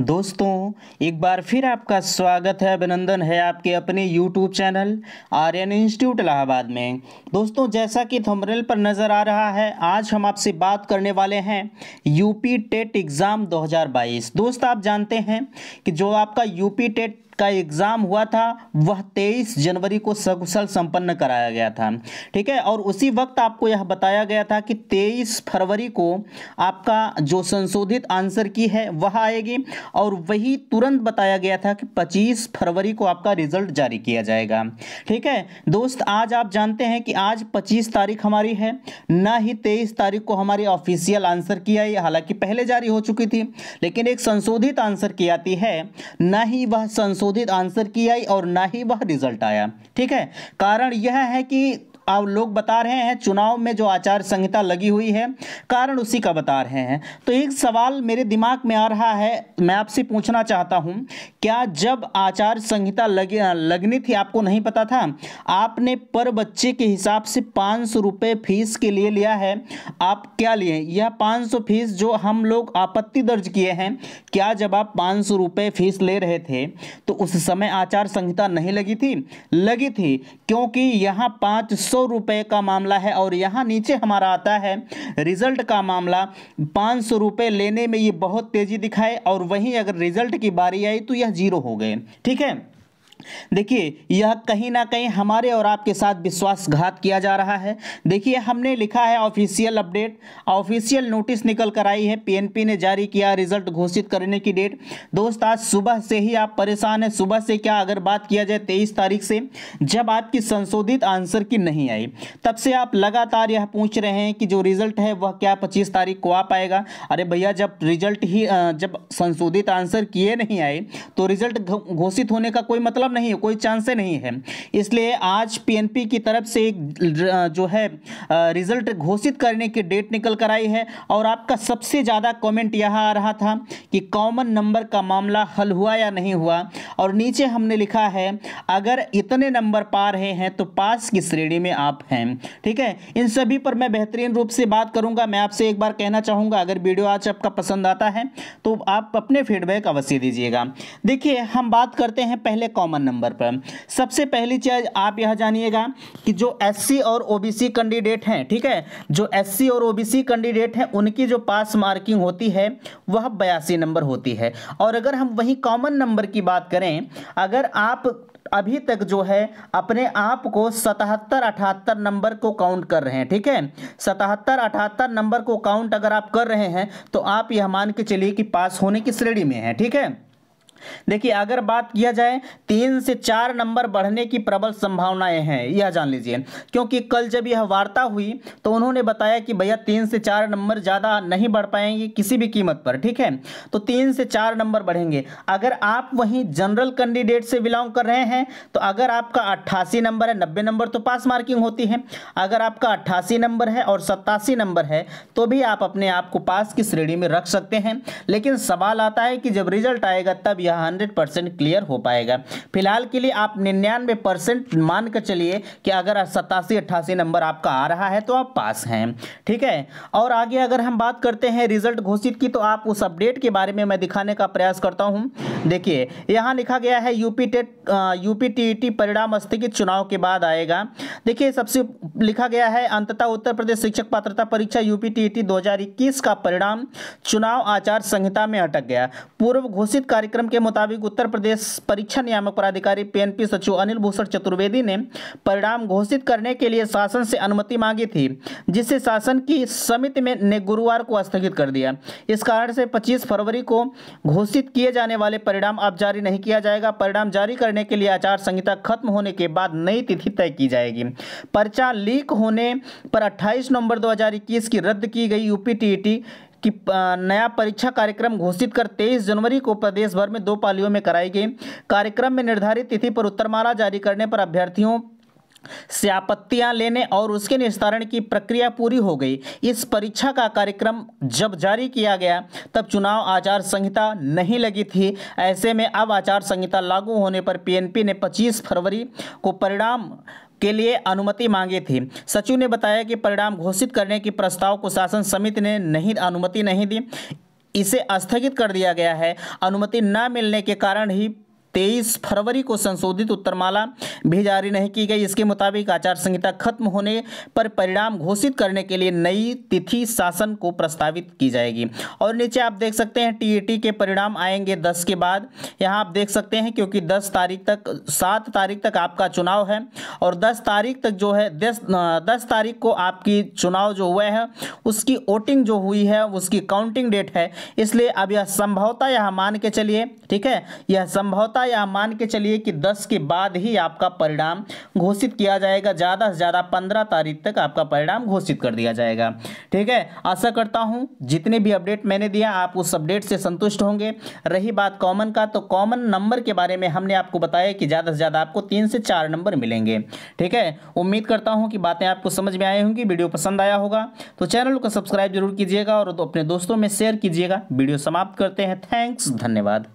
दोस्तों एक बार फिर आपका स्वागत है अभिनंदन है आपके अपने YouTube channel Aryan institute Allahabad में दोस्तों जैसा कि थंबनेल पर नज़र आ रहा है आज हम आपसे बात करने वाले हैं यूपी टेट एग्ज़ाम 2022 दोस्त आप जानते हैं कि जो आपका यूपी टेट का एग्ज़ाम हुआ था वह 23 जनवरी को सकुशल संपन्न कराया गया था ठीक है और उसी वक्त आपको यह बताया गया था कि 23 फरवरी को आपका जो संशोधित आंसर की है वह आएगी और वही तुरंत बताया गया था कि 25 फरवरी को आपका रिजल्ट जारी किया जाएगा ठीक है दोस्त आज आप जानते हैं कि आज 25 तारीख हमारी है ना ही 23 तारीख को हमारी ऑफिशियल आंसर की आई हालांकि पहले जारी हो चुकी थी लेकिन एक संशोधित आंसर की आती है ना ही वह संशोधित संशोधित आंसर की आई और ना ही वह रिजल्ट आया ठीक है कारण यह है कि अब लोग बता रहे हैं चुनाव में जो आचार संहिता लगी हुई है कारण उसी का बता रहे हैं तो एक सवाल मेरे दिमाग में आ रहा है मैं आपसे पूछना चाहता हूं क्या जब आचार संहिता लगे लगनी थी आपको नहीं पता था आपने पर बच्चे के हिसाब से पाँच सौ रुपये फीस के लिए लिया है आप क्या लिए यह पाँच सौ फीस जो हम लोग आपत्ति दर्ज किए हैं क्या जब आप पाँच सौ रुपये फीस ले रहे थे तो उस समय आचार संहिता नहीं लगी थी लगी थी क्योंकि यहाँ पाँच सौ रुपये का मामला है और यहाँ नीचे हमारा आता है रिजल्ट का मामला पाँच सौ रुपये लेने में ये बहुत तेज़ी दिखाए और वहीं अगर रिजल्ट की बारी आई तो यह जीरो हो गए ठीक है देखिए यह कहीं ना कहीं हमारे और आपके साथ विश्वासघात किया जा रहा है देखिए हमने लिखा है ऑफिशियल अपडेट ऑफिशियल नोटिस निकल कर आई है पीएनपी ने जारी किया रिजल्ट घोषित करने की डेट दोस्त आज सुबह से ही आप परेशान हैं सुबह से क्या अगर बात किया जाए तेईस तारीख से जब आपकी संशोधित आंसर की नहीं आई तब से आप लगातार यह पूछ रहे हैं कि जो रिजल्ट है वह क्या पच्चीस तारीख को आ पाएगा अरे भैया जब रिजल्ट ही जब संशोधित आंसर किए नहीं आए तो रिजल्ट घोषित होने का कोई मतलब कॉलम नहीं है कोई चांस नहीं है इसलिए आज पीएनपी की तरफ से एक जो है रिजल्ट घोषित करने की डेट निकल कर आई है और आपका सबसे ज़्यादा कमेंट यह आ रहा था कि कॉमन नंबर का मामला हल हुआ या नहीं हुआ और नीचे हमने लिखा है अगर इतने नंबर पा रहे हैं तो पास की श्रेणी में आप हैं ठीक है इन सभी पर मैं बेहतरीन रूप से बात करूंगा मैं आपसे एक बार कहना चाहूंगा अगर वीडियो आज आपका पसंद आता है तो आप अपने फीडबैक अवश्य दीजिएगा देखिए हम बात करते हैं पहले कॉमन कॉमन नंबर पर सबसे पहली चीज आप यह जानिएगा कि जो एस और ओ कैंडिडेट हैं ठीक है जो एस और ओ कैंडिडेट हैं उनकी जो पास मार्किंग होती है वह बयासी नंबर होती है और अगर हम वही कॉमन नंबर की बात करें अगर आप अभी तक जो है अपने आप को सतहत्तर अठहत्तर नंबर को काउंट कर रहे हैं ठीक है सतहत्तर अठहत्तर नंबर को काउंट अगर आप कर रहे हैं तो आप यह मान के चलिए कि पास होने की श्रेणी में है ठीक है देखिए अगर बात किया जाए तीन से चार नंबर बढ़ने की प्रबल संभावनाएं हैं यह जान लीजिए क्योंकि कल जब यह वार्ता हुई तो उन्होंने बताया कि भैया तीन से चार नंबर ज़्यादा नहीं बढ़ पाएंगे किसी भी कीमत पर ठीक है तो तीन से चार नंबर बढ़ेंगे अगर आप वहीं जनरल कैंडिडेट से बिलोंग कर रहे हैं तो अगर आपका अट्ठासी नंबर है नब्बे नंबर तो पास मार्किंग होती है अगर आपका अट्ठासी नंबर है और सत्तासी नंबर है तो भी आप अपने आप को पास की श्रेणी में रख सकते हैं लेकिन सवाल आता है कि जब रिजल्ट आएगा तब यह यह हंड्रेड परसेंट क्लियर हो पाएगा फिलहाल के लिए आप निन्यानवे परसेंट मानकर चलिए कि अगर सतासी अट्ठासी नंबर आपका आ रहा है तो आप पास हैं ठीक है और आगे अगर हम बात करते हैं रिजल्ट घोषित की तो आप उस अपडेट के बारे में मैं दिखाने का प्रयास करता हूँ देखिए यहाँ लिखा गया है यूपी टेट यूपी टी परिणाम स्थगित चुनाव के बाद आएगा देखिए सबसे लिखा गया है अंततः उत्तर प्रदेश शिक्षक पात्रता परीक्षा यूपी टी 2021 का परिणाम चुनाव आचार संहिता में अटक गया पूर्व घोषित कार्यक्रम के मुताबिक उत्तर प्रदेश परीक्षा नियामक प्राधिकारी पीएनपी सचिव अनिल भूषण चतुर्वेदी ने परिणाम घोषित करने के लिए शासन से अनुमति मांगी थी जिसे शासन की समिति में ने गुरुवार को स्थगित कर दिया इस कारण से 25 फरवरी को घोषित किए जाने वाले परिणाम अब जारी नहीं किया जाएगा परिणाम जारी करने के लिए आचार संहिता खत्म होने के बाद नई तिथि तय की जाएगी पर्चा लीक होने पर अट्ठाईस नवंबर दो की रद्द की गई यूपी कि नया परीक्षा कार्यक्रम घोषित कर 23 जनवरी को प्रदेश भर में दो पालियों में कराई गई कार्यक्रम में निर्धारित तिथि पर उत्तरमाला जारी करने पर अभ्यर्थियों से आपत्तियां लेने और उसके निस्तारण की प्रक्रिया पूरी हो गई इस परीक्षा का कार्यक्रम जब जारी किया गया तब चुनाव आचार संहिता नहीं लगी थी ऐसे में अब आचार संहिता लागू होने पर पीएनपी ने 25 फरवरी को परिणाम के लिए अनुमति मांगी थी सचिव ने बताया कि परिणाम घोषित करने के प्रस्ताव को शासन समिति ने नहीं अनुमति नहीं दी इसे स्थगित कर दिया गया है अनुमति न मिलने के कारण ही तेईस फरवरी को संशोधित उत्तरमाला भी जारी नहीं की गई इसके मुताबिक आचार संहिता खत्म होने पर परिणाम घोषित करने के लिए नई तिथि शासन को प्रस्तावित की जाएगी और नीचे आप देख सकते हैं टीईटी के परिणाम आएंगे दस के बाद यहाँ आप देख सकते हैं क्योंकि दस तारीख तक सात तारीख तक आपका चुनाव है और दस तारीख तक जो है दस दस तारीख को आपकी चुनाव जो हुआ है उसकी वोटिंग जो हुई है उसकी काउंटिंग डेट है इसलिए अब यह संभवता यह मान के चलिए ठीक है यह संभवता होगा या मान के चलिए कि 10 के बाद ही आपका परिणाम घोषित किया जाएगा ज़्यादा से ज़्यादा 15 तारीख तक आपका परिणाम घोषित कर दिया जाएगा ठीक है आशा करता हूँ जितने भी अपडेट मैंने दिया आप उस अपडेट से संतुष्ट होंगे रही बात कॉमन का तो कॉमन नंबर के बारे में हमने आपको बताया कि ज़्यादा से ज़्यादा आपको तीन से चार नंबर मिलेंगे ठीक है उम्मीद करता हूँ कि बातें आपको समझ में आई होंगी वीडियो पसंद आया होगा तो चैनल को सब्सक्राइब जरूर कीजिएगा और अपने दोस्तों में शेयर कीजिएगा वीडियो समाप्त करते हैं थैंक्स धन्यवाद